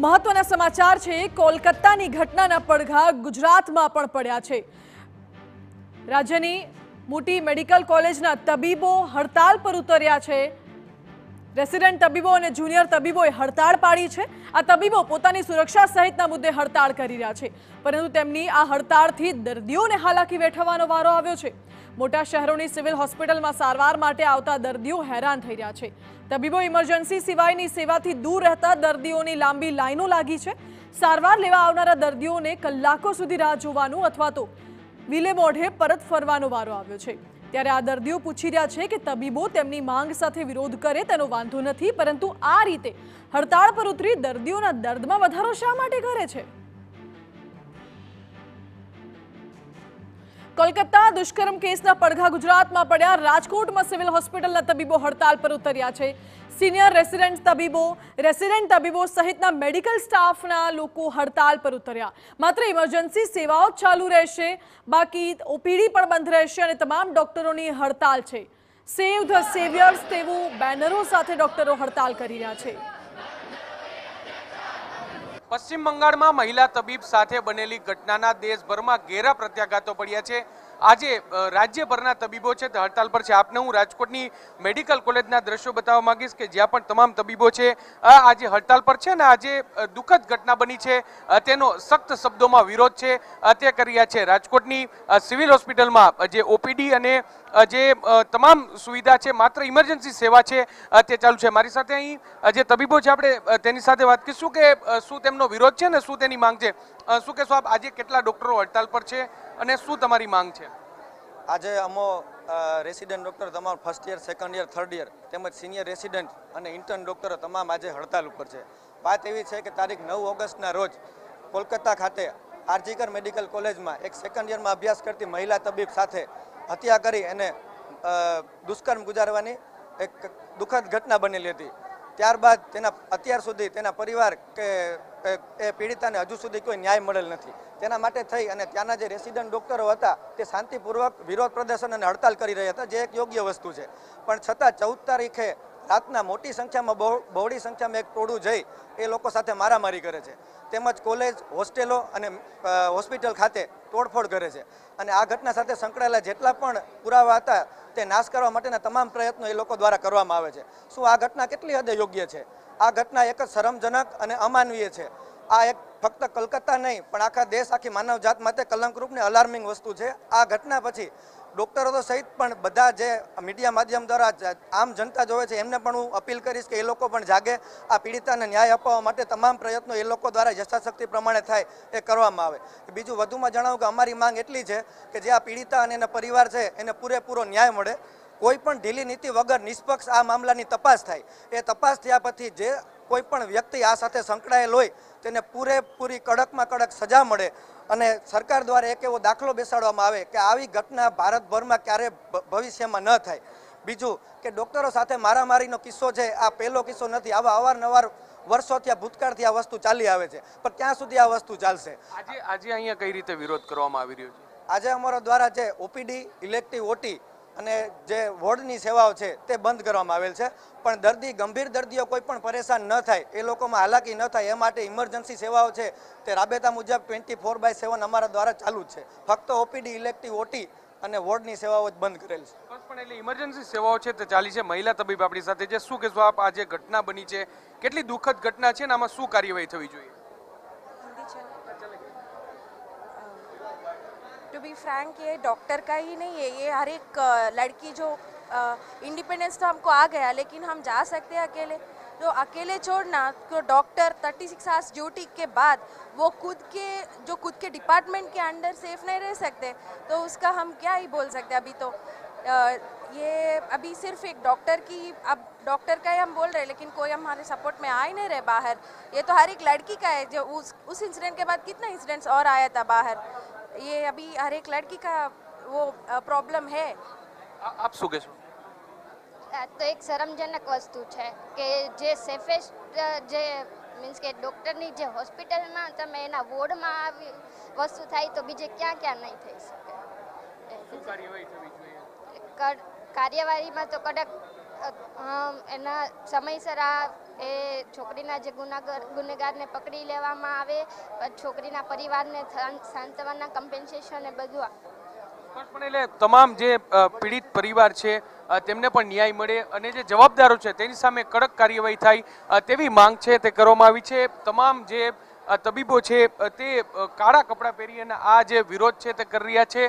મહત્વના સમાચાર છે કોલકાતાની ઘટનાના પડઘા ગુજરાતમાં પણ પડ્યા છે રાજ્યની મોટી મેડિકલ કોલેજના તબીબો હડતાલ પર ઉતર્યા છે રેસિડેન્ટ તબીબો અને જુનિયર તબીબોએ હડતાળ પાડી છે આ તબીબો પોતાની સુરક્ષા સહિતના મુદ્દે હડતાળ કરી રહ્યા છે પરંતુ તેમની આ હડતાળથી દર્દીઓને હાલાકી વેઠવાનો વારો આવ્યો છે મોટા શહેરોની સિવિલ હોસ્પિટલમાં સારવાર માટે આવતા દર્દીઓ હેરાન થઈ રહ્યા છે તબીબો ઇમરજન્સી સિવાયની સેવાથી દૂર રહેતા દર્દીઓની લાંબી લાઈનો લાગી છે સારવાર લેવા આવનારા દર્દીઓને કલાકો સુધી રાહ જોવાનું અથવા તો વિલે મોઢે પરત ફરવાનો વારો આવ્યો છે ત્યારે આ દર્દીઓ પૂછી રહ્યા છે કે તબીબો તેમની માંગ સાથે વિરોધ કરે તેનો વાંધો નથી પરંતુ આ રીતે હડતાળ પર ઉતરી દર્દીઓના દર્દમાં વધારો શા માટે કરે છે કોલકાતા દુષ્કર્મ કેસના પડઘા ગુજરાતમાં પડ્યા રાજકોટમાં સિવિલ હોસ્પિટલના તબીબો હડતાલ પર ઉતર્યા છે સિનિયર રેસિડેન્ટ તબીબો રેસિડેન્ટ તબીબો સહિતના મેડિકલ સ્ટાફના લોકો હડતાલ પર ઉતર્યા માત્ર ઇમરજન્સી સેવાઓ ચાલુ રહેશે બાકી ઓપીડી પણ બંધ રહેશે અને તમામ ડોક્ટરોની હડતાલ છે સેવ ધ સેવિયર્સ તેવું બેનરો સાથે ડોક્ટરો હડતાલ કરી રહ્યા છે પશ્ચિમ બંગાળમાં મહિલા તબીબ સાથે બનેલી ઘટનાના દેશભરમાં ઘેરા પ્રત્યાઘાતો પડ્યા છે આજે રાજ્યભરના તબીબો છે તે હડતાલ પર છે આપને હું રાજકોટની મેડિકલ કોલેજના દ્રશ્યો બતાવવા માંગીશ કે જ્યાં પણ તમામ તબીબો છે આ આજે હડતાલ પર છે ને આજે દુઃખદ ઘટના બની છે તેનો સખ્ત શબ્દોમાં વિરોધ છે તે કર્યા છે રાજકોટની સિવિલ હોસ્પિટલમાં જે ઓપીડી અને જે તમામ સુવિધા છે માત્ર ઇમરજન્સી સેવા છે તે ચાલુ છે મારી સાથે અહીં જે તબીબો છે આપણે તેની સાથે વાત કરીશું કે શું તેમનો વિરોધ છે ને શું તેની માંગ છે શું કહેશો આપ આજે કેટલા ડૉક્ટરો હડતાલ પર છે અને શું તમારી માંગ છે આજે અમો રેસિડન્ટ ડૉક્ટર તમામ first year second year third year તેમજ સિનિયર રેસિડન્ટ અને ઇન્ટર્ન ડૉક્ટરો તમામ આજે હડતાલ ઉપર છે વાત એવી છે કે તારીખ નવ ઓગસ્ટના રોજ કોલકાતા ખાતે આરજીકર મેડિકલ કોલેજમાં એક સેકન્ડ યરમાં અભ્યાસ કરતી મહિલા તબીબ સાથે હત્યા કરી અને દુષ્કર્મ ગુજારવાની એક દુઃખદ ઘટના બનેલી હતી ત્યારબાદ તેના અત્યાર સુધી તેના પરિવાર કે એ પીડિતાને હજુ સુધી કોઈ ન્યાય મળેલ નથી તેના માટે થઈ અને ત્યાંના જે રેસિડન્ટ ડોક્ટરો હતા તે શાંતિપૂર્વક વિરોધ પ્રદર્શન અને હડતાલ કરી રહ્યા હતા જે એક યોગ્ય વસ્તુ છે પણ છતાં ચૌદ તારીખે રાતના મોટી સંખ્યામાં બહોળી સંખ્યામાં એક ટોળું જઈ એ લોકો સાથે મારામારી કરે છે તેમજ કોલેજ હોસ્ટેલો અને હોસ્પિટલ ખાતે તોડફોડ કરે છે અને આ ઘટના સાથે સંકળાયેલા જેટલા પણ પુરાવા હતા તે નાશ કરવા માટેના તમામ પ્રયત્નો એ લોકો દ્વારા કરવામાં આવે છે શું આ ઘટના કેટલી હદે યોગ્ય છે આ ઘટના એક જ શરમજનક અને અમાનવીય છે આ એક ફક્ત કલકત્તા નહીં પણ આખા દેશ આખી માનવજાત માટે કલંકરૂપની અલાર્મિંગ વસ્તુ છે આ ઘટના પછી ડૉક્ટરો તો સહિત પણ બધા જે મીડિયા માધ્યમ દ્વારા આમ જનતા જોવે છે એમને પણ હું અપીલ કરીશ કે એ લોકો પણ જાગે આ પીડિતાને ન્યાય અપાવવા માટે તમામ પ્રયત્નો એ લોકો દ્વારા યથાશક્તિ પ્રમાણે થાય એ કરવામાં આવે બીજું વધુમાં જણાવું કે અમારી માંગ એટલી છે કે જે આ પીડિતા અને એના પરિવાર છે એને પૂરેપૂરો ન્યાય મળે કોઈ પણ ઢીલી નીતિ વગર નિષ્પક્ષ આ મામલાની તપાસ થાય એ તપાસ થયા પછી જે કોઈ પણ વ્યક્તિ આ સાથે સંકળાયેલ હોય તેને પૂરેપૂરી કડકમાં કડક સજા મળે અને સરકાર દ્વારા એક એવો દાખલો બેસાડવામાં આવે કે આવી ઘટના ભારતભરમાં ક્યારે ભવિષ્યમાં ન થાય બીજું કે ડૉક્ટરો સાથે મારામારીનો કિસ્સો છે આ પહેલો કિસ્સો નથી આવા અવારનવાર વર્ષોથી આ ભૂતકાળથી આ વસ્તુ ચાલી આવે છે પણ ક્યાં સુધી આ વસ્તુ ચાલશે આજે આજે અહીંયા કઈ રીતે વિરોધ કરવામાં આવી રહ્યો છે આજે અમારો દ્વારા જે ઓપીડી ઇલેક્ટિવ ઓટી અને જે વોર્ડની સેવાઓ છે તે બંધ કરવામાં આવેલ છે પણ દર્દી ગંભીર દર્દીઓ કોઈ પણ પરેશાન ન થાય એ લોકોમાં હાલાકી ન થાય એ માટે ઇમરજન્સી સેવાઓ છે તે રાબેતા મુજબ ટ્વેન્ટી ફોર બાય સેવન અમારા દ્વારા ચાલુ છે ફક્ત ઓપીડી ઇલેક્ટિવ ઓટી અને વોર્ડની સેવાઓ જ બંધ કરેલ છે પણ એટલે ઇમરજન્સી સેવાઓ છે તે ચાલી છે મહિલા તબીબ આપણી સાથે જે શું કહેશો આપ આ જે ઘટના બની છે કેટલી દુઃખદ ઘટના છે અને આમાં શું કાર્યવાહી થવી જોઈએ बी फ्रैंक ये डॉक्टर का ही नहीं है ये हर एक लड़की जो इंडिपेंडेंस तो हमको आ गया लेकिन हम जा सकते हैं अकेले तो अकेले छोड़ना तो डॉक्टर 36 सिक्स आवर्स ड्यूटी के बाद वो खुद के जो खुद के डिपार्टमेंट के अंडर सेफ नहीं रह सकते तो उसका हम क्या ही बोल सकते अभी तो ये अभी सिर्फ एक डॉक्टर की अब डॉक्टर का ही हम बोल रहे हैं लेकिन कोई हमारे सपोर्ट में आ ही नहीं रहे बाहर ये तो हर एक लड़की का है जो उस उस इंसिडेंट के बाद कितना इंसिडेंट्स और आया था बाहर ये अभी हर एक लड़की का वो પ્રોબ્લેમ હે આપ શું કહેશો આ તો એક શરમજનક વસ્તુ છે કે જે સેફેસ્ટ જે મીન્સ કે ડૉક્ટરની જે હોસ્પિટલમાં તમે એના વોર્ડમાં આવી વસ્તુ થાય તો બીજે ક્યાં ક્યાં નહીં થઈ શકે કાર્યવાહીમાં તો કડક એના સમયસર આ એ છોકરીના જે ગુનાગર ગુનેગારને પકડી લેવામાં આવે છોકરીના પરિવારને સાંત્વના કમ્પેન્સેશન એ બધું પણ એટલે તમામ જે પીડિત પરિવાર છે તેમને પણ ન્યાય મળે અને જે જવાબદારો છે તેની સામે કડક કાર્યવાહી થાય તેવી માંગ છે તે કરવામાં આવી છે તમામ જે તબીબો છે તે કાળા કપડાં પહેરી અને આ જે વિરોધ છે તે કરી રહ્યા છે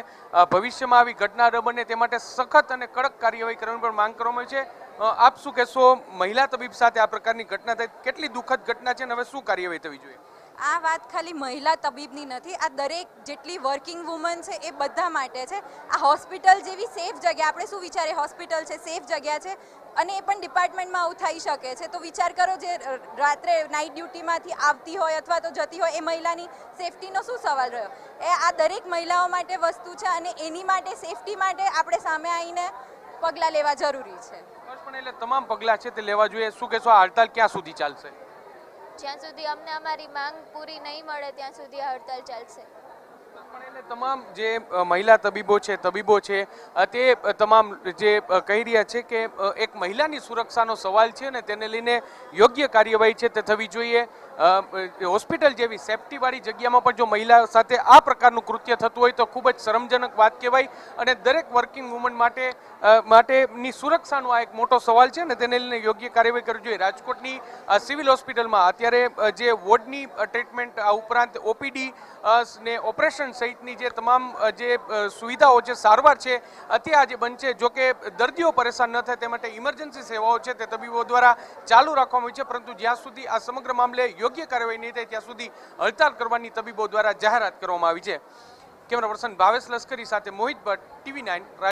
ભવિષ્યમાં આવી ઘટના ન બને તે માટે સખત અને કડક કાર્યવાહી કરવાની પણ માંગ કરવામાં આવી છે આપ શું કહેશો મહિલા તબીબ સાથે આ પ્રકારની ઘટના થઈ કેટલી દુઃખદ ઘટના છે અને હવે શું કાર્યવાહી થવી જોઈએ આ વાત ખાલી મહિલા તબીબની નથી આ દરેક જેટલી વર્કિંગ વુમન છે એ બધા માટે છે આ હોસ્પિટલ જેવી સેફ જગ્યા આપણે શું વિચારીએ હોસ્પિટલ છે સેફ જગ્યા છે અને એ પણ ડિપાર્ટમેન્ટમાં આવું થઈ શકે છે તો વિચાર કરો જે રાત્રે નાઇટ ડ્યુટીમાંથી આવતી હોય અથવા તો જતી હોય એ મહિલાની સેફટીનો શું સવાલ રહ્યો એ આ દરેક મહિલાઓ માટે વસ્તુ છે અને એની માટે સેફટી માટે આપણે સામે આવીને પગલાં લેવા જરૂરી છે પણ એટલે તમામ પગલાં છે તે લેવા જોઈએ શું કહેશો આ હડતાલ ક્યાં સુધી ચાલશે જ્યાં સુધી અમને અમારી માંગ પૂરી નહીં મળે ત્યાં સુધી આ હડતાલ ચાલશે તમામ જે મહિલા તબીબો છે તબીબો છે તે તમામ જે કહી રહ્યા છે કે એક મહિલાની સુરક્ષાનો સવાલ છે અને તેને લઈને યોગ્ય કાર્યવાહી છે તે થવી જોઈએ હોસ્પિટલ જેવી સેફ્ટીવાળી જગ્યામાં પણ જો મહિલા સાથે આ પ્રકારનું કૃત્ય થતું હોય તો ખૂબ જ શરમજનક વાત કહેવાય અને દરેક વર્કિંગ વુમન માટે માટેની સુરક્ષાનો આ એક મોટો સવાલ છે અને તેને લઈને યોગ્ય કાર્યવાહી કરવી જોઈએ રાજકોટની સિવિલ હોસ્પિટલમાં અત્યારે જે વોર્ડની ટ્રીટમેન્ટ આ ઉપરાંત ઓપીડી ને ઓપરેશન સહિતની જે તમામ જે સુવિધાઓ છે સારવાર છે અત્યારે આજે બનશે જો કે દર્દીઓ પરેશાન ન થાય તે માટે ઇમરજન્સી સેવાઓ છે તે તબીબો દ્વારા ચાલુ રાખવામાં આવી છે પરંતુ જ્યાં સુધી આ સમગ્ર મામલે યોગ્ય કાર્યવાહી નહીં થાય ત્યાં સુધી હડતાલ કરવાની તબીબો દ્વારા જાહેરાત કરવામાં આવી છે કેમેરા પર્સન ભાવેશ લશ્કરી સાથે મોહિત ભટ્ટ ટીવી નાઇન